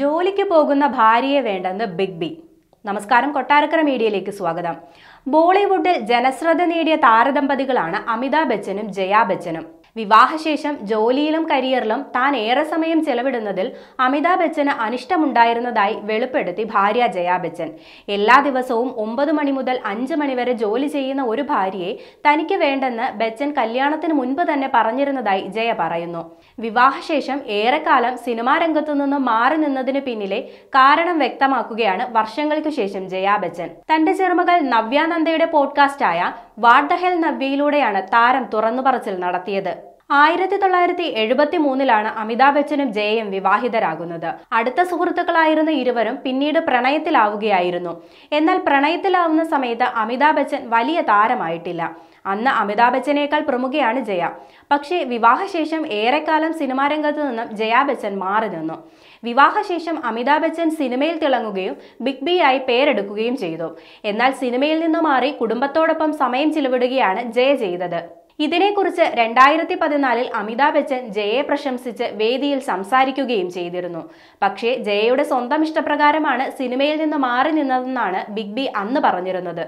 ജോലിക്ക് പോകുന്ന ഭാര്യയെ വേണ്ടെന്ന് ബിഗ് ബി നമസ്കാരം കൊട്ടാരക്കര മീഡിയയിലേക്ക് സ്വാഗതം ബോളിവുഡിൽ ജനശ്രദ്ധ നേടിയ താരദമ്പതികളാണ് അമിതാഭ് ബച്ചനും ജയാ ബച്ചനും വിവാഹശേഷം ജോലിയിലും കരിയറിലും താൻ ഏറെ സമയം ചെലവിടുന്നതിൽ അമിതാഭ് ബച്ചന് അനിഷ്ടമുണ്ടായിരുന്നതായി വെളിപ്പെടുത്തി ഭാര്യ ജയാ ബച്ചൻ എല്ലാ ദിവസവും ഒമ്പത് മണി മുതൽ അഞ്ച് മണി വരെ ജോലി ചെയ്യുന്ന ഒരു ഭാര്യയെ തനിക്ക് വേണ്ടെന്ന് ബച്ചൻ കല്യാണത്തിന് മുൻപ് തന്നെ പറഞ്ഞിരുന്നതായി ജയ പറയുന്നു വിവാഹശേഷം ഏറെക്കാലം സിനിമാ രംഗത്തു മാറി നിന്നതിന് പിന്നിലെ കാരണം വ്യക്തമാക്കുകയാണ് വർഷങ്ങൾക്കു ശേഷം ജയാ ബച്ചൻ തന്റെ ചെറുമകൾ നവ്യാനന്ദയുടെ പോഡ്കാസ്റ്റായ വാട്ട് ദ ഹെൽ നവ്യയിലൂടെയാണ് താരം തുറന്നുപറച്ചിൽ നടത്തിയത് ആയിരത്തി തൊള്ളായിരത്തി എഴുപത്തി മൂന്നിലാണ് അമിതാഭ് ബച്ചനും ജയയും വിവാഹിതരാകുന്നത് അടുത്ത സുഹൃത്തുക്കളായിരുന്ന ഇരുവരും പിന്നീട് പ്രണയത്തിലാവുകയായിരുന്നു എന്നാൽ പ്രണയത്തിലാവുന്ന സമയത്ത് അമിതാഭ് ബച്ചൻ വലിയ താരമായിട്ടില്ല അന്ന് അമിതാഭ് ബച്ചനേക്കാൾ പ്രമുഖയാണ് ജയ പക്ഷേ വിവാഹശേഷം ഏറെക്കാലം സിനിമാ രംഗത്ത് നിന്നും ജയാ ബച്ചൻ മാറി നിന്നു വിവാഹശേഷം അമിതാഭ് ബച്ചൻ സിനിമയിൽ തിളങ്ങുകയും ബിഗ് ബി ആയി പേരെടുക്കുകയും ചെയ്തു എന്നാൽ സിനിമയിൽ നിന്ന് മാറി കുടുംബത്തോടൊപ്പം സമയം ചിലവിടുകയാണ് ജയ ചെയ്തത് ഇതിനെക്കുറിച്ച് രണ്ടായിരത്തി പതിനാലിൽ അമിതാഭ് ബച്ചൻ ജയയെ പ്രശംസിച്ച് വേദിയിൽ സംസാരിക്കുകയും ചെയ്തിരുന്നു പക്ഷേ ജയയുടെ സ്വന്തം ഇഷ്ടപ്രകാരമാണ് സിനിമയിൽ നിന്ന് മാറി നിന്നതെന്നാണ് ബിഗ് ബി അന്ന് പറഞ്ഞിരുന്നത്